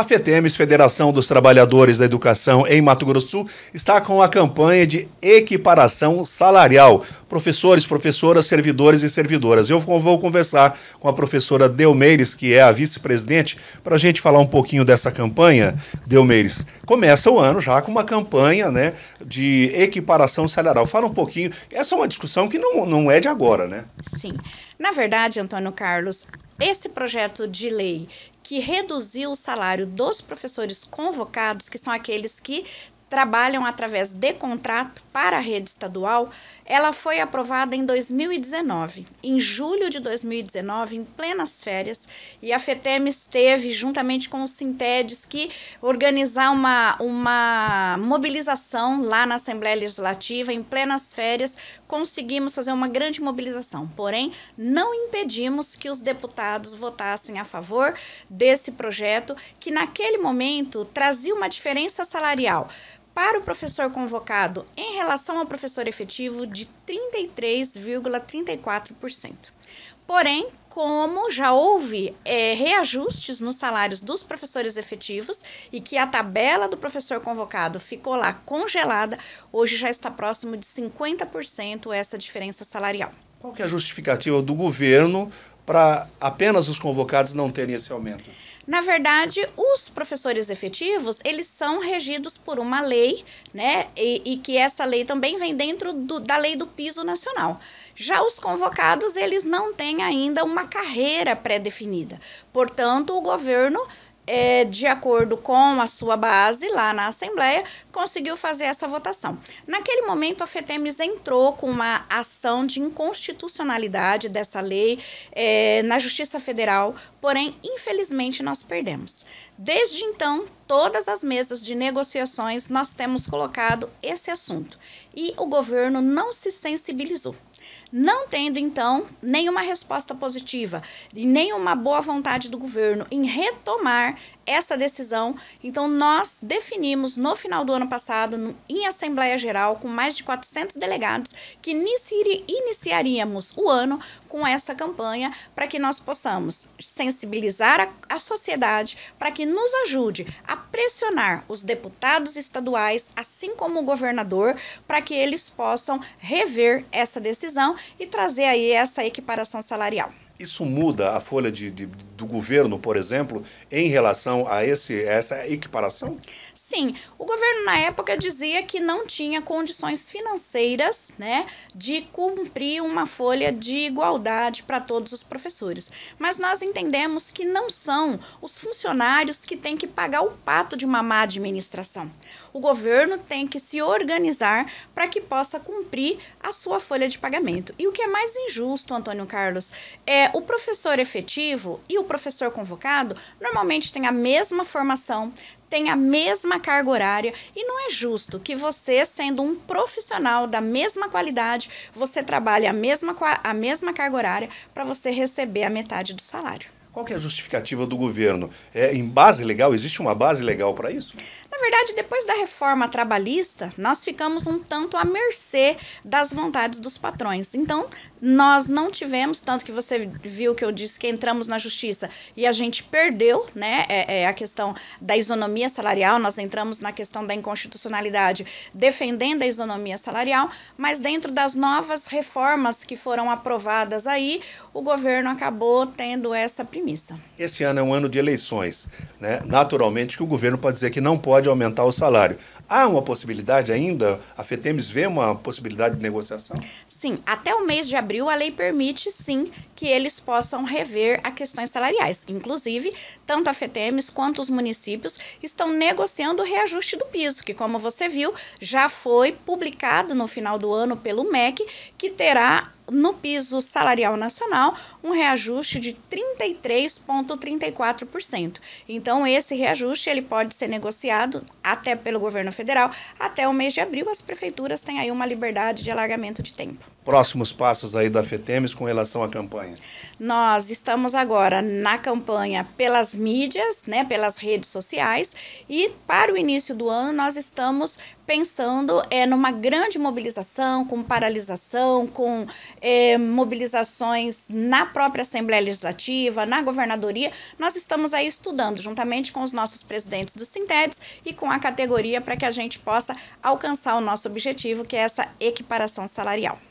A FETEMES, Federação dos Trabalhadores da Educação em Mato Grosso Sul, está com a campanha de equiparação salarial. Professores, professoras, servidores e servidoras. Eu vou conversar com a professora Delmeires, que é a vice-presidente, para a gente falar um pouquinho dessa campanha. Delmeires, começa o ano já com uma campanha né, de equiparação salarial. Fala um pouquinho. Essa é uma discussão que não, não é de agora, né? Sim. Na verdade, Antônio Carlos, esse projeto de lei que reduziu o salário dos professores convocados, que são aqueles que trabalham através de contrato para a rede estadual, ela foi aprovada em 2019. Em julho de 2019, em plenas férias, e a FETEM esteve, juntamente com os Sintedes, que organizar uma, uma mobilização lá na Assembleia Legislativa, em plenas férias, conseguimos fazer uma grande mobilização. Porém, não impedimos que os deputados votassem a favor desse projeto, que naquele momento trazia uma diferença salarial para o professor convocado em relação ao professor efetivo de 33,34%. Porém, como já houve é, reajustes nos salários dos professores efetivos e que a tabela do professor convocado ficou lá congelada, hoje já está próximo de 50% essa diferença salarial. Qual que é a justificativa do governo para apenas os convocados não terem esse aumento? Na verdade, os professores efetivos, eles são regidos por uma lei, né? E, e que essa lei também vem dentro do, da lei do piso nacional. Já os convocados, eles não têm ainda uma carreira pré-definida. Portanto, o governo é, de acordo com a sua base lá na Assembleia, conseguiu fazer essa votação. Naquele momento, a FETEMES entrou com uma ação de inconstitucionalidade dessa lei é, na Justiça Federal, porém, infelizmente, nós perdemos. Desde então, todas as mesas de negociações nós temos colocado esse assunto e o governo não se sensibilizou. Não tendo então nenhuma resposta positiva e nenhuma boa vontade do governo em retomar essa decisão. Então, nós definimos no final do ano passado, no, em Assembleia Geral, com mais de 400 delegados, que iniciaríamos o ano com essa campanha para que nós possamos sensibilizar a, a sociedade para que nos ajude a pressionar os deputados estaduais, assim como o governador, para que eles possam rever essa decisão e trazer aí essa equiparação salarial. Isso muda a folha de, de, do governo, por exemplo, em relação a esse, essa equiparação? Sim. O governo, na época, dizia que não tinha condições financeiras né, de cumprir uma folha de igualdade para todos os professores. Mas nós entendemos que não são os funcionários que têm que pagar o pato de uma má administração o governo tem que se organizar para que possa cumprir a sua folha de pagamento. E o que é mais injusto, Antônio Carlos, é o professor efetivo e o professor convocado normalmente têm a mesma formação, tem a mesma carga horária e não é justo que você, sendo um profissional da mesma qualidade, você trabalhe a mesma, a mesma carga horária para você receber a metade do salário. Qual que é a justificativa do governo? É, em base legal, existe uma base legal para isso? verdade, depois da reforma trabalhista, nós ficamos um tanto à mercê das vontades dos patrões. Então, nós não tivemos, tanto que você viu que eu disse que entramos na justiça e a gente perdeu, né? É, é a questão da isonomia salarial, nós entramos na questão da inconstitucionalidade defendendo a isonomia salarial, mas dentro das novas reformas que foram aprovadas aí, o governo acabou tendo essa premissa. Esse ano é um ano de eleições, né? Naturalmente que o governo pode dizer que não pode aumentar o salário. Há uma possibilidade ainda? A FETEMES vê uma possibilidade de negociação? Sim, até o mês de abril a lei permite, sim, que eles possam rever a questões salariais. Inclusive, tanto a FETEMES quanto os municípios estão negociando o reajuste do piso, que, como você viu, já foi publicado no final do ano pelo MEC, que terá no piso salarial nacional um reajuste de 33,34%. Então, esse reajuste ele pode ser negociado até pelo governo federal até o mês de abril. As prefeituras têm aí uma liberdade de alargamento de tempo. Próximos passos aí da FETEMES com relação à campanha? Nós estamos agora na campanha pelas mídias, né, pelas redes sociais, e para o início do ano nós estamos pensando é, numa grande mobilização, com paralisação, com é, mobilizações na própria Assembleia Legislativa, na governadoria. Nós estamos aí estudando, juntamente com os nossos presidentes dos Sintedes e com a categoria, para que a gente possa alcançar o nosso objetivo, que é essa equiparação salarial.